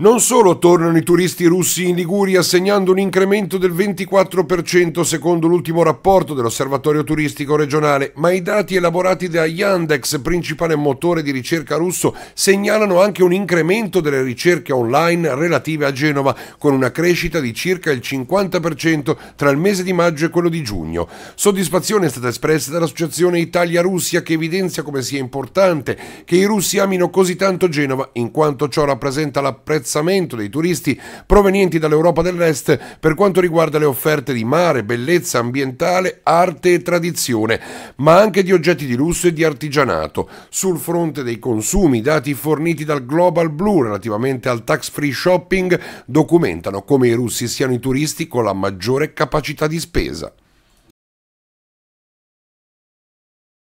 Non solo tornano i turisti russi in Liguria segnando un incremento del 24% secondo l'ultimo rapporto dell'Osservatorio turistico regionale, ma i dati elaborati da Yandex, principale motore di ricerca russo, segnalano anche un incremento delle ricerche online relative a Genova, con una crescita di circa il 50% tra il mese di maggio e quello di giugno. Soddisfazione è stata espressa dall'Associazione Italia-Russia che evidenzia come sia importante che i russi amino così tanto Genova, in quanto ciò rappresenta la prezza apprezzamento dei turisti provenienti dall'Europa dell'Est per quanto riguarda le offerte di mare, bellezza ambientale, arte e tradizione, ma anche di oggetti di lusso e di artigianato. Sul fronte dei consumi, i dati forniti dal Global Blue relativamente al tax free shopping documentano come i russi siano i turisti con la maggiore capacità di spesa.